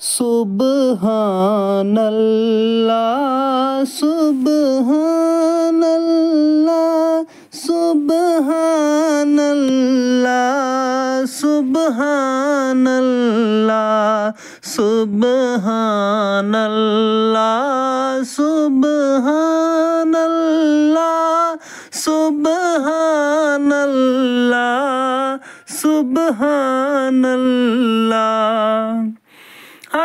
सुबहानल्ला सुबहानल्ला सुबहानल्ला सुबहानल्ला सुबहानल्ला सुबहानल्ला सुबहानल्ला सुबहानल्ला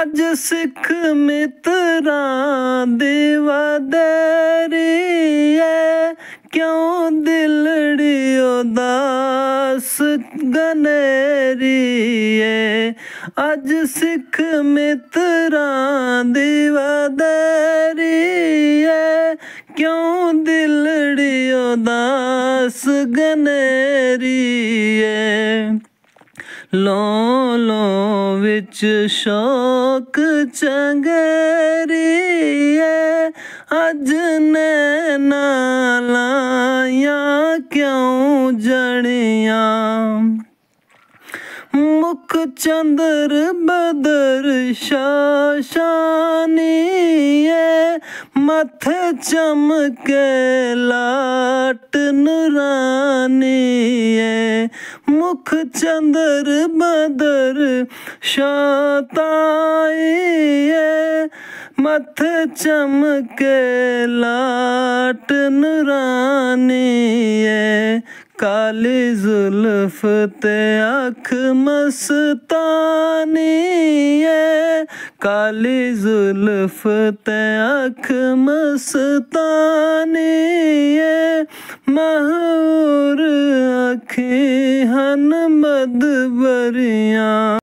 ਅਜ ਸਿੱਖ ਮਿੱਤਰਾਂ ਦੇ ਵਦਰੀਏ ਕਿਉਂ ਦਿਲੜਿਓ ਦਾਸ ਗਨੇਰੀਏ ਅਜ ਸਿੱਖ ਮਿੱਤਰਾਂ ਦੇ ਵਦਰੀਏ ਕਿਉਂ ਦਿਲੜਿਓ ਦਾਸ ਗਨੇਰੀਏ ਲੋਲੋ ਵਿੱਚ ਸ਼ੌਕ ਚੰਗਰੀਏ ਅੱਜ ਨੇ ਨਾਲਾਇਆ ਕਿਉਂ ਜਣਿਆ ਮੁਖ ਚੰਦਰ ਬਦਰ ਸ਼ਾਸ਼ਾਨੀਏ ਮੱਥੇ ਚਮਕੇ ਲਾਟ ਨਰਾਨੀ मुख चंदर बदर शाताए मथ चमक लाट नुरानी है काली जुल्फ ते अख मस्तानी काली जुल्फ ते अख मस्तानी मह ਦੁੱਖ ਹਨ ਮਦਬਰਿਆਂ